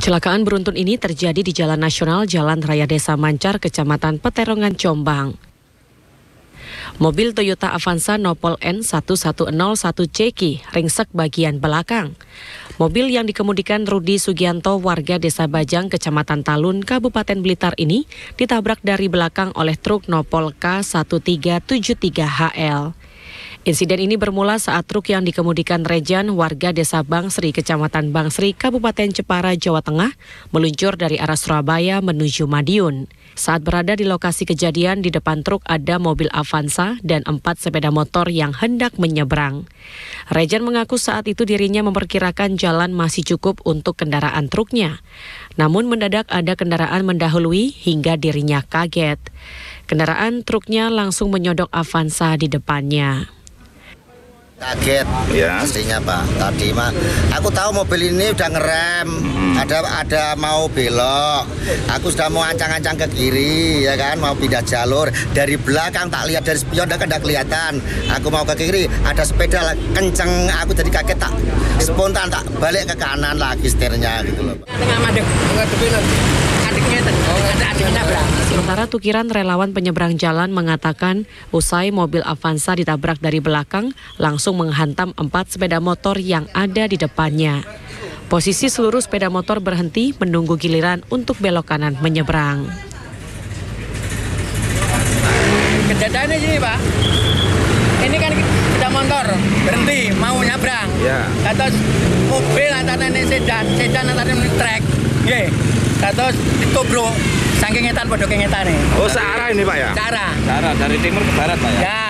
Kecelakaan beruntun ini terjadi di Jalan Nasional Jalan Raya Desa Mancar, Kecamatan Peterongan, Jombang. Mobil Toyota Avanza Nopol N1101 Ceki ringsek bagian belakang. Mobil yang dikemudikan Rudi Sugianto warga Desa Bajang, Kecamatan Talun, Kabupaten Blitar ini ditabrak dari belakang oleh truk Nopol K1373HL. Insiden ini bermula saat truk yang dikemudikan Rejan warga desa Bangsri, kecamatan Bangsri, Kabupaten Jepara, Jawa Tengah, meluncur dari arah Surabaya menuju Madiun. Saat berada di lokasi kejadian, di depan truk ada mobil Avanza dan empat sepeda motor yang hendak menyeberang. Rejan mengaku saat itu dirinya memperkirakan jalan masih cukup untuk kendaraan truknya. Namun mendadak ada kendaraan mendahului hingga dirinya kaget. Kendaraan truknya langsung menyodok Avanza di depannya kaget ya pastinya pak tadi mah aku tahu mobil ini udah ngerem hmm. ada ada mau belok aku sudah mau ancang-ancang ke kiri ya kan mau pindah jalur dari belakang tak lihat dari spion kan kelihatan aku mau ke kiri ada sepeda kenceng aku jadi kaget tak spontan tak balik ke kanan lagi setirnya gitu loh tengah Sementara Tukiran relawan penyeberang jalan mengatakan usai mobil Avanza ditabrak dari belakang langsung menghantam empat sepeda motor yang ada di depannya. Posisi seluruh sepeda motor berhenti menunggu giliran untuk belok kanan menyeberang. Kejadiannya ini Pak, ini kan sepeda motor berhenti mau nyabrang. Ya. Kata mobil atau nenek sedan, sedan atau trek atau bro saking ngetan pada nih e. Oh, searah ini Pak ya? Searah. Searah dari timur ke barat Pak ya? Ya.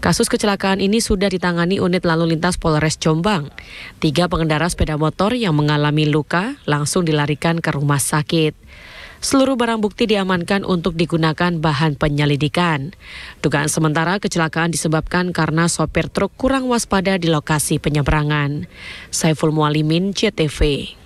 Kasus kecelakaan ini sudah ditangani unit lalu lintas Polres Jombang. Tiga pengendara sepeda motor yang mengalami luka langsung dilarikan ke rumah sakit. Seluruh barang bukti diamankan untuk digunakan bahan penyelidikan. Dugaan sementara kecelakaan disebabkan karena sopir truk kurang waspada di lokasi penyeberangan. Saiful Mualimin, CTV.